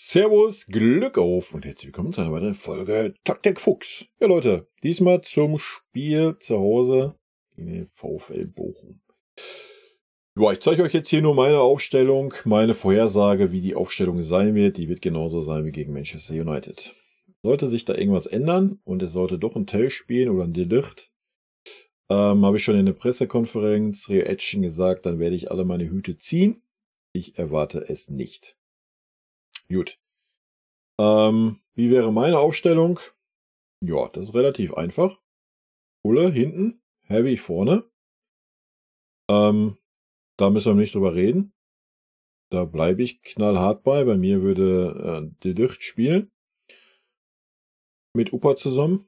Servus, Glück auf und herzlich willkommen zu einer weiteren Folge Taktik Fuchs. Ja Leute, diesmal zum Spiel zu Hause in den VfL Bochum. Ja, ich zeige euch jetzt hier nur meine Aufstellung, meine Vorhersage, wie die Aufstellung sein wird. Die wird genauso sein wie gegen Manchester United. Sollte sich da irgendwas ändern und es sollte doch ein Tell spielen oder ein Delicht, ähm, habe ich schon in der Pressekonferenz Rio Action gesagt, dann werde ich alle meine Hüte ziehen. Ich erwarte es nicht. Gut. Ähm, wie wäre meine Aufstellung? Ja, das ist relativ einfach. Bulle hinten, Heavy vorne. Ähm, da müssen wir nicht drüber reden. Da bleibe ich knallhart bei. Bei mir würde äh, Deducht spielen. Mit Upa zusammen.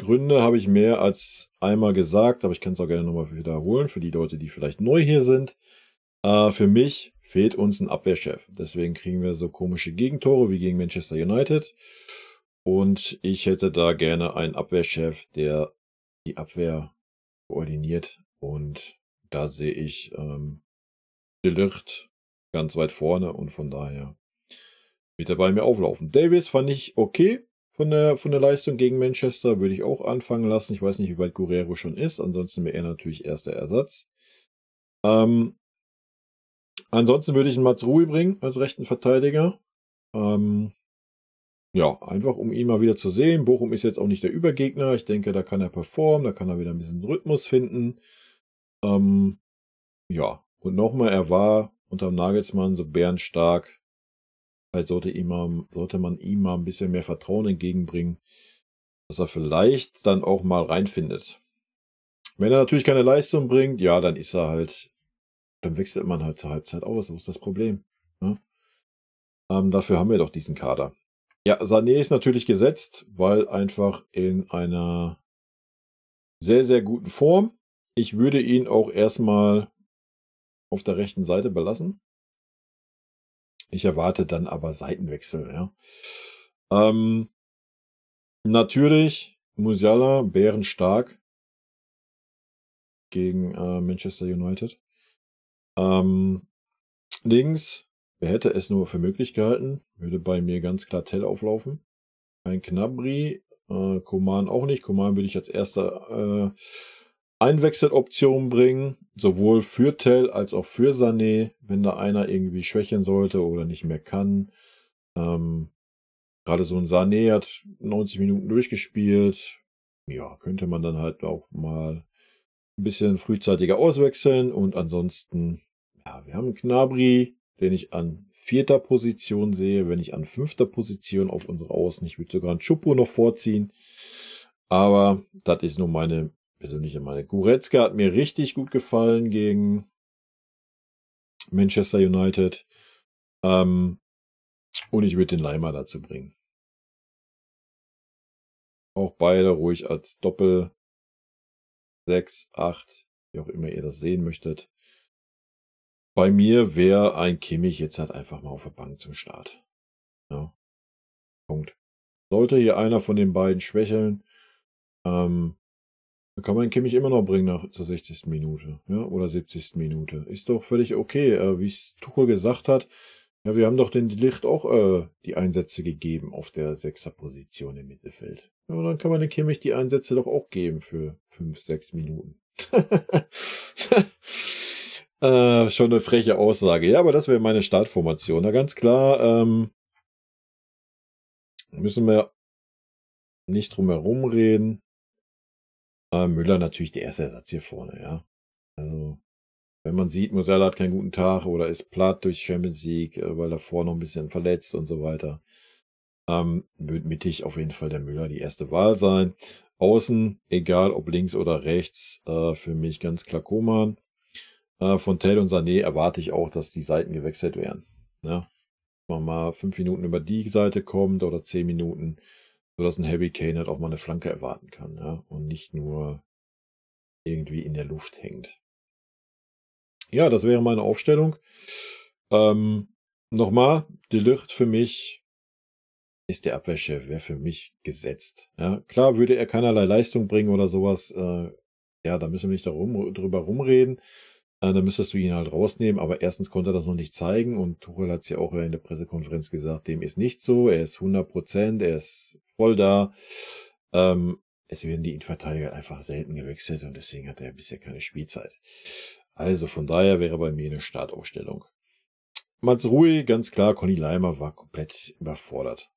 Gründe habe ich mehr als einmal gesagt, aber ich kann es auch gerne nochmal wiederholen für die Leute, die vielleicht neu hier sind. Äh, für mich fehlt uns ein Abwehrchef. Deswegen kriegen wir so komische Gegentore wie gegen Manchester United. Und ich hätte da gerne einen Abwehrchef, der die Abwehr koordiniert. Und da sehe ich ähm, Delicht ganz weit vorne und von daher wird er bei mir auflaufen. Davis fand ich okay von der, von der Leistung gegen Manchester, würde ich auch anfangen lassen. Ich weiß nicht, wie weit Guerrero schon ist, ansonsten wäre er natürlich erster Ersatz. Ähm, Ansonsten würde ich ihn Mats Ruhe bringen als rechten Verteidiger. Ähm, ja, einfach um ihn mal wieder zu sehen. Bochum ist jetzt auch nicht der Übergegner. Ich denke, da kann er performen, da kann er wieder ein bisschen Rhythmus finden. Ähm, ja, und nochmal, er war unter dem Nagelsmann so bärenstark. Vielleicht sollte, ihm mal, sollte man ihm mal ein bisschen mehr Vertrauen entgegenbringen, dass er vielleicht dann auch mal reinfindet. Wenn er natürlich keine Leistung bringt, ja, dann ist er halt dann wechselt man halt zur Halbzeit aus. Wo ist das Problem? Ne? Ähm, dafür haben wir doch diesen Kader. Ja, Sané ist natürlich gesetzt, weil einfach in einer sehr, sehr guten Form. Ich würde ihn auch erstmal auf der rechten Seite belassen. Ich erwarte dann aber Seitenwechsel. Ja. Ähm, natürlich Musiala bärenstark gegen äh, Manchester United. Ähm, links, wer hätte es nur für möglich gehalten, würde bei mir ganz klar Tell auflaufen. Kein Knabri, äh, Koman auch nicht. Koman würde ich als erste äh, Einwechseloption bringen, sowohl für Tell als auch für Sané, wenn da einer irgendwie schwächen sollte oder nicht mehr kann. Ähm, Gerade so ein Sané hat 90 Minuten durchgespielt. Ja, könnte man dann halt auch mal ein bisschen frühzeitiger auswechseln und ansonsten, ja, wir haben Knabri, den ich an vierter Position sehe, wenn ich an fünfter Position auf unsere Außen, ich würde sogar einen Schuppo noch vorziehen, aber das ist nur meine persönliche Meinung. Goretzka hat mir richtig gut gefallen gegen Manchester United. Ähm, und ich würde den Leimer dazu bringen. Auch beide ruhig als Doppel 6, 8, wie auch immer ihr das sehen möchtet. Bei mir wäre ein Kimmich jetzt halt einfach mal auf der Bank zum Start. Ja. Punkt. Sollte hier einer von den beiden schwächeln, ähm, dann kann man Kimmich immer noch bringen nach zur 60. Minute, ja, oder 70. Minute. Ist doch völlig okay, äh, wie es Tuchel gesagt hat. Ja, wir haben doch den Licht auch äh, die Einsätze gegeben auf der 6er Position im Mittelfeld. Ja, dann kann man den Kimmich die Einsätze doch auch geben für fünf, sechs Minuten. äh, schon eine freche Aussage. Ja, aber das wäre meine Startformation. Na, ganz klar, ähm, müssen wir nicht drum herum reden. Äh, Müller natürlich der erste Ersatz hier vorne, ja. Also, wenn man sieht, Musella hat keinen guten Tag oder ist platt durch Champions League, äh, weil er vorne noch ein bisschen verletzt und so weiter ähm, wird mittig auf jeden Fall der Müller die erste Wahl sein. Außen, egal ob links oder rechts, äh, für mich ganz klar Koman. Äh, von Tell und Sané erwarte ich auch, dass die Seiten gewechselt werden. Ja? Ne? Wenn man mal fünf Minuten über die Seite kommt oder zehn Minuten, sodass ein Heavy Kane halt auch mal eine Flanke erwarten kann ja? Ne? und nicht nur irgendwie in der Luft hängt. Ja, das wäre meine Aufstellung. Ähm, Nochmal, die Lücht für mich ist der Abwehrchef, wäre für mich gesetzt. Ja, klar würde er keinerlei Leistung bringen oder sowas. Äh, ja, da müssen wir nicht darum, drüber rumreden. Äh, da müsstest du ihn halt rausnehmen. Aber erstens konnte er das noch nicht zeigen und Tuchel hat es ja auch in der Pressekonferenz gesagt, dem ist nicht so. Er ist 100 Prozent, er ist voll da. Ähm, es werden die Innenverteidiger einfach selten gewechselt und deswegen hat er bisher keine Spielzeit. Also von daher wäre bei mir eine Startaufstellung. Mats Rui, ganz klar, Conny Leimer war komplett überfordert.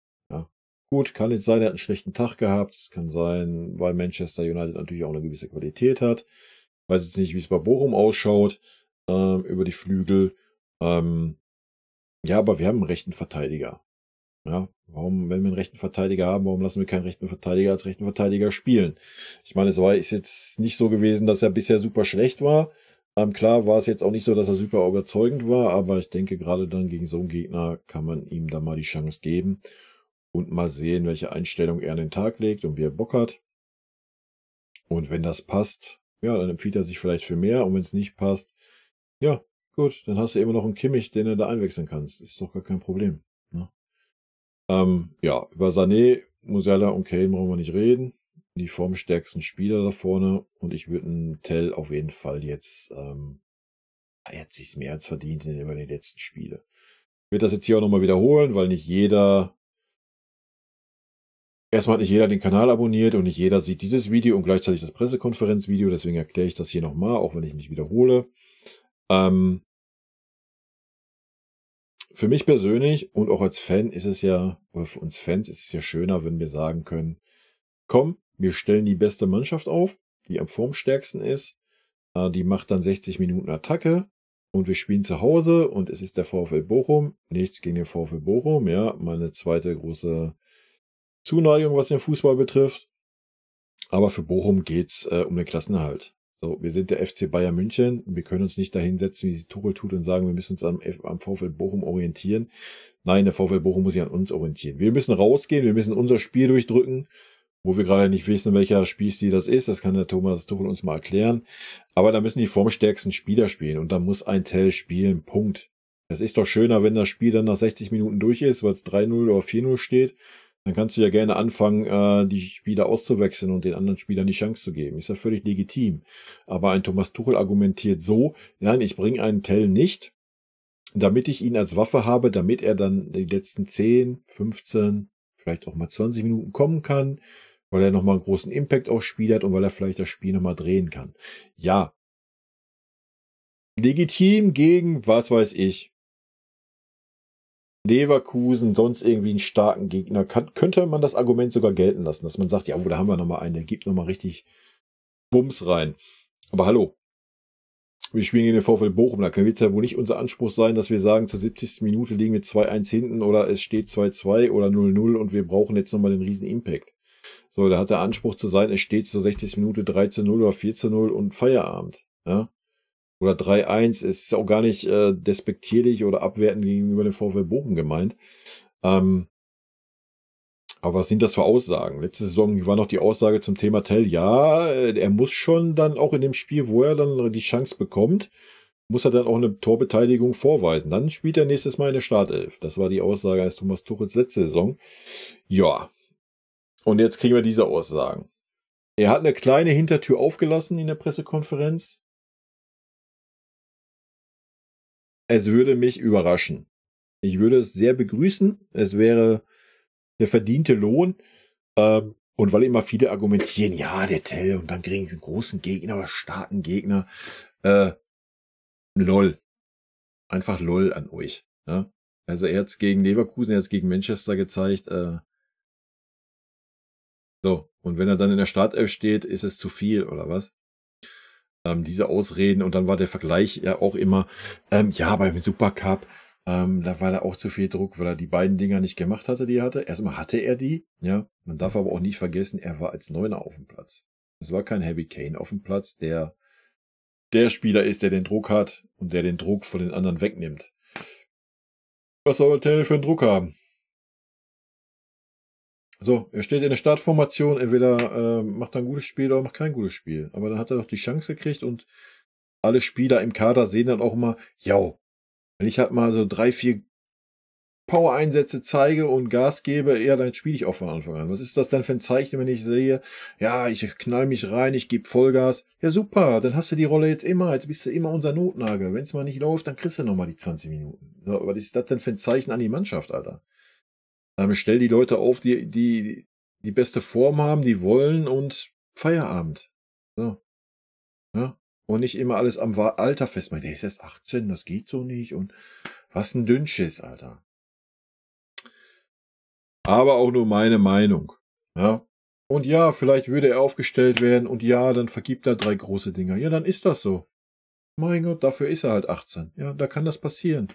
Gut, kann jetzt sein, er hat einen schlechten Tag gehabt. Es kann sein, weil Manchester United natürlich auch eine gewisse Qualität hat. weiß jetzt nicht, wie es bei Bochum ausschaut ähm, über die Flügel. Ähm, ja, aber wir haben einen rechten Verteidiger. Ja, warum, wenn wir einen rechten Verteidiger haben, warum lassen wir keinen rechten Verteidiger als rechten Verteidiger spielen? Ich meine, es war ist jetzt nicht so gewesen, dass er bisher super schlecht war. Ähm, klar war es jetzt auch nicht so, dass er super überzeugend war, aber ich denke, gerade dann gegen so einen Gegner kann man ihm da mal die Chance geben und mal sehen, welche Einstellung er an den Tag legt und wie er Bock hat. Und wenn das passt, ja, dann empfiehlt er sich vielleicht für mehr. Und wenn es nicht passt, ja, gut, dann hast du immer noch einen Kimmich, den du da einwechseln kannst. Ist doch gar kein Problem. Ne? Ähm, ja, über Sané, Musella und Kane brauchen wir nicht reden. Die formstärksten Spieler da vorne. Und ich würde einen Tell auf jeden Fall jetzt, ähm, er hat sich mehr als verdient in den letzten Spiele. Ich werde das jetzt hier auch nochmal wiederholen, weil nicht jeder Erstmal hat nicht jeder den Kanal abonniert und nicht jeder sieht dieses Video und gleichzeitig das Pressekonferenzvideo. Deswegen erkläre ich das hier nochmal, auch wenn ich mich wiederhole. Ähm für mich persönlich und auch als Fan ist es ja, oder für uns Fans ist es ja schöner, wenn wir sagen können, komm, wir stellen die beste Mannschaft auf, die am formstärksten ist. Äh, die macht dann 60 Minuten Attacke und wir spielen zu Hause und es ist der VfL Bochum. Nichts gegen den VfL Bochum, ja, meine zweite große Zuneigung, was den Fußball betrifft. Aber für Bochum geht's äh, um den Klassenerhalt. So, wir sind der FC Bayern München. Wir können uns nicht dahinsetzen, wie sie Tuchel tut und sagen, wir müssen uns am, am VfL Bochum orientieren. Nein, der VfL Bochum muss sich an uns orientieren. Wir müssen rausgehen, wir müssen unser Spiel durchdrücken, wo wir gerade nicht wissen, welcher Spielstil das ist. Das kann der Thomas Tuchel uns mal erklären. Aber da müssen die formstärksten Spieler spielen und da muss ein Tell spielen. Punkt. Es ist doch schöner, wenn das Spiel dann nach 60 Minuten durch ist, weil es 3-0 oder 4-0 steht dann kannst du ja gerne anfangen, äh, die Spieler auszuwechseln und den anderen Spielern die Chance zu geben. Ist ja völlig legitim. Aber ein Thomas Tuchel argumentiert so, nein, ich bringe einen Tell nicht, damit ich ihn als Waffe habe, damit er dann die letzten 10, 15, vielleicht auch mal 20 Minuten kommen kann, weil er nochmal einen großen Impact aufs Spiel hat und weil er vielleicht das Spiel nochmal drehen kann. Ja. Legitim gegen, was weiß ich, Leverkusen sonst irgendwie einen starken Gegner, kann, könnte man das Argument sogar gelten lassen, dass man sagt, ja, oh, da haben wir nochmal einen, der gibt nochmal richtig Bums rein. Aber hallo, wir spielen gegen den VfL Bochum, da kann jetzt ja wohl nicht unser Anspruch sein, dass wir sagen, zur 70. Minute liegen wir 2-1 hinten oder es steht 2-2 oder 0-0 und wir brauchen jetzt nochmal den riesen Impact. So, da hat der Anspruch zu sein, es steht zur 60. Minute 3 0 oder 4 0 und Feierabend. Ja? oder 3-1. Es ist auch gar nicht äh, despektierlich oder abwertend gegenüber dem VfL Bochum gemeint. Ähm, aber was sind das für Aussagen? Letzte Saison war noch die Aussage zum Thema Tell, ja, äh, er muss schon dann auch in dem Spiel, wo er dann die Chance bekommt, muss er dann auch eine Torbeteiligung vorweisen. Dann spielt er nächstes Mal in der Startelf. Das war die Aussage als Thomas Tuchels letzte Saison. Ja. Und jetzt kriegen wir diese Aussagen. Er hat eine kleine Hintertür aufgelassen in der Pressekonferenz. es würde mich überraschen. Ich würde es sehr begrüßen. Es wäre der verdiente Lohn. Ähm, und weil immer viele argumentieren, ja, der Tell und dann kriegen sie einen großen Gegner oder starken Gegner. Äh, lol. Einfach lol an euch. Ne? Also er hat gegen Leverkusen, er hat gegen Manchester gezeigt. Äh, so, und wenn er dann in der Startelf steht, ist es zu viel, oder was? ähm, diese Ausreden und dann war der Vergleich ja auch immer, ähm, ja, beim Supercup, ähm, da war er auch zu viel Druck, weil er die beiden Dinger nicht gemacht hatte, die er hatte. Erstmal hatte er die, ja. Man darf aber auch nicht vergessen, er war als Neuner auf dem Platz. Es war kein Heavy Kane auf dem Platz, der der Spieler ist, der den Druck hat und der den Druck von den anderen wegnimmt. Was soll Taylor für einen Druck haben? So, er steht in der Startformation, entweder äh, macht er ein gutes Spiel oder macht kein gutes Spiel. Aber dann hat er doch die Chance gekriegt und alle Spieler im Kader sehen dann auch immer, ja, wenn ich halt mal so drei, vier Power-Einsätze zeige und Gas gebe, ja, dann spiele ich auch von Anfang an. Was ist das denn für ein Zeichen, wenn ich sehe, ja, ich knall mich rein, ich gebe Vollgas. Ja, super, dann hast du die Rolle jetzt immer, jetzt bist du immer unser Notnagel. Wenn es mal nicht läuft, dann kriegst du nochmal die 20 Minuten. So, was ist das denn für ein Zeichen an die Mannschaft, Alter? Ähm, stell die Leute auf, die, die die beste Form haben, die wollen und Feierabend. So. Ja? Ne? Und nicht immer alles am Alter festmachen. Der ist erst 18, das geht so nicht. Und was ein Dünnschiss, Alter. Aber auch nur meine Meinung. Ja. Und ja, vielleicht würde er aufgestellt werden und ja, dann vergibt er drei große Dinger. Ja, dann ist das so. Mein Gott, dafür ist er halt 18. Ja, da kann das passieren.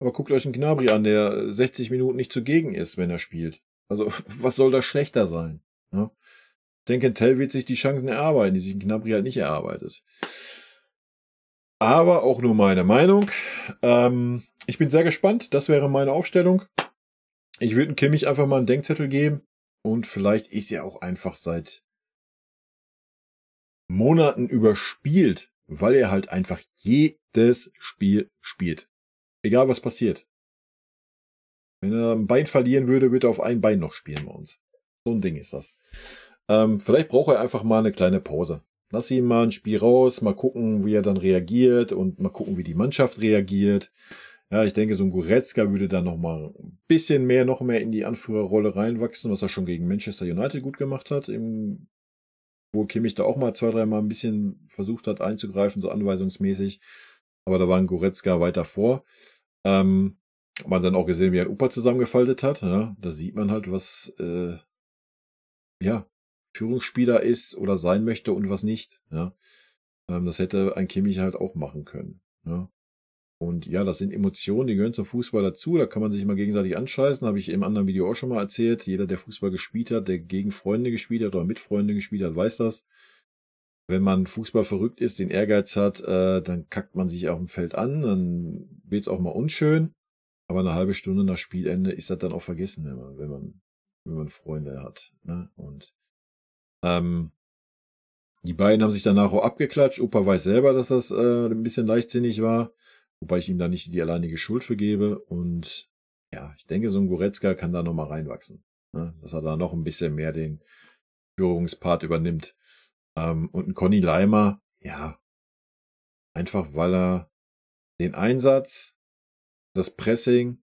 Aber guckt euch einen Gnabry an, der 60 äh, Minuten nicht zugegen ist, wenn er spielt. Also, was soll da schlechter sein? Ja? Ich denke, Tell wird sich die Chancen erarbeiten, die sich ein Gnabry halt nicht erarbeitet. Aber auch nur meine Meinung. Ähm, ich bin sehr gespannt. Das wäre meine Aufstellung. Ich würde Kimmich einfach mal einen Denkzettel geben. Und vielleicht ist er auch einfach seit Monaten überspielt, weil er halt einfach jedes Spiel spielt. Egal was passiert. Wenn er ein Bein verlieren würde, würde er auf ein Bein noch spielen bei uns. So ein Ding ist das. Ähm, vielleicht braucht er einfach mal eine kleine Pause. Lass ihn mal ein Spiel raus, mal gucken, wie er dann reagiert und mal gucken, wie die Mannschaft reagiert. Ja, ich denke, so ein Goretzka würde da nochmal ein bisschen mehr, noch mehr in die Anführerrolle reinwachsen, was er schon gegen Manchester United gut gemacht hat, im, wo Kimmich da auch mal zwei, drei Mal ein bisschen versucht hat einzugreifen, so anweisungsmäßig. Aber da war ein Goretzka weiter vor. Ähm, man dann auch gesehen, wie ein Upa zusammengefaltet hat. Ja, ne? da sieht man halt, was äh, ja, Führungsspieler ist oder sein möchte und was nicht. Ja. Ne? Ähm, das hätte ein Kimmich halt auch machen können. Ja. Ne? Und ja, das sind Emotionen, die gehören zum Fußball dazu. Da kann man sich mal gegenseitig anscheißen. Habe ich im anderen Video auch schon mal erzählt. Jeder, der Fußball gespielt hat, der gegen Freunde gespielt hat oder mit Freunden gespielt hat, weiß das wenn man Fußball verrückt ist, den Ehrgeiz hat, äh, dann kackt man sich auf dem Feld an, dann wird's auch mal unschön. Aber eine halbe Stunde nach Spielende ist das dann auch vergessen, wenn man, wenn man, wenn man Freunde hat. Ne? Und ähm, die beiden haben sich danach auch abgeklatscht. Opa weiß selber, dass das äh, ein bisschen leichtsinnig war, wobei ich ihm da nicht die alleinige Schuld für gebe. Und ja, ich denke, so ein Goretzka kann da nochmal reinwachsen. Ne? Dass er da noch ein bisschen mehr den Führungspart übernimmt. Ähm, und ein Conny Leimer, ja, einfach weil er den Einsatz, das Pressing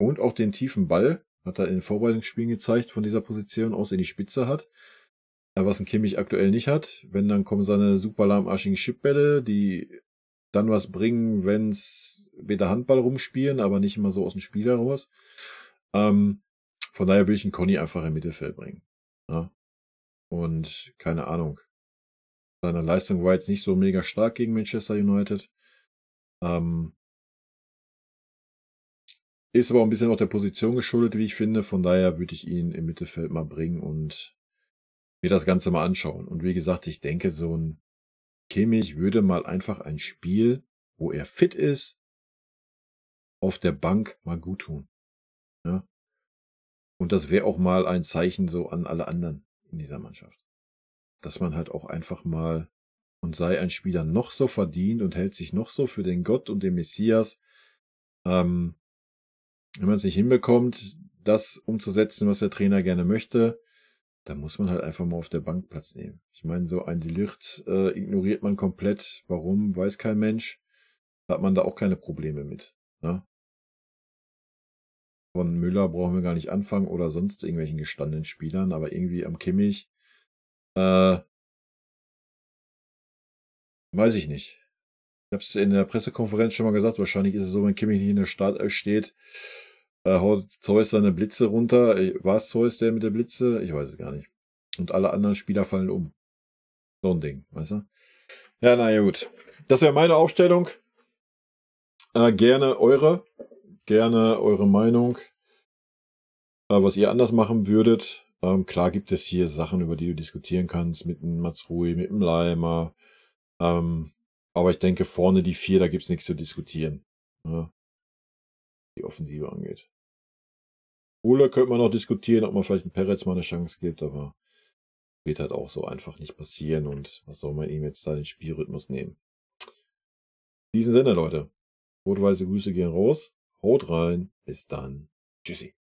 und auch den tiefen Ball, hat er in den Vorbereitungsspielen gezeigt, von dieser Position aus in die Spitze hat. Was ein Kimmich aktuell nicht hat. Wenn, dann kommen seine super lahmarschigen Chipbälle, die dann was bringen, wenn's weder Handball rumspielen, aber nicht immer so aus dem Spiel heraus. Ähm, von daher will ich einen Conny einfach im Mittelfeld bringen. Ja, und keine Ahnung. Seine Leistung war jetzt nicht so mega stark gegen Manchester United. Ähm, ist aber auch ein bisschen auch der Position geschuldet, wie ich finde. Von daher würde ich ihn im Mittelfeld mal bringen und mir das Ganze mal anschauen. Und wie gesagt, ich denke, so ein Kimmich würde mal einfach ein Spiel, wo er fit ist, auf der Bank mal gut tun. Ja? Und das wäre auch mal ein Zeichen so an alle anderen in dieser Mannschaft. Dass man halt auch einfach mal und sei ein Spieler noch so verdient und hält sich noch so für den Gott und den Messias, ähm, wenn man es nicht hinbekommt, das umzusetzen, was der Trainer gerne möchte, dann muss man halt einfach mal auf der Bank Platz nehmen. Ich meine, so ein Delicht äh, ignoriert man komplett. Warum, weiß kein Mensch. hat man da auch keine Probleme mit. Ne? Von Müller brauchen wir gar nicht anfangen oder sonst irgendwelchen gestandenen Spielern, aber irgendwie am Kimmich. Äh, weiß ich nicht. Ich habe es in der Pressekonferenz schon mal gesagt, wahrscheinlich ist es so, wenn Kimmich nicht in der Startelf steht, äh, haut Zeus seine Blitze runter. Äh, War es Zeus der mit der Blitze? Ich weiß es gar nicht. Und alle anderen Spieler fallen um. So ein Ding, weißt du? Ja, naja, gut. Das wäre meine Aufstellung. Äh, gerne eure gerne eure Meinung, äh, was ihr anders machen würdet. Ähm, klar gibt es hier Sachen, über die du diskutieren kannst, mit dem Matsrui, mit dem Leimer. Ähm, aber ich denke, vorne die vier, da gibt es nichts zu diskutieren. Ne? Die Offensive angeht. Ole könnte man noch diskutieren, ob man vielleicht dem Peretz mal eine Chance gibt, aber wird halt auch so einfach nicht passieren und was soll man ihm jetzt da den Spielrhythmus nehmen? In diesem Sinne, Leute. Rot-weiße Grüße gehen raus. Haut rein, bis dann. Tschüssi.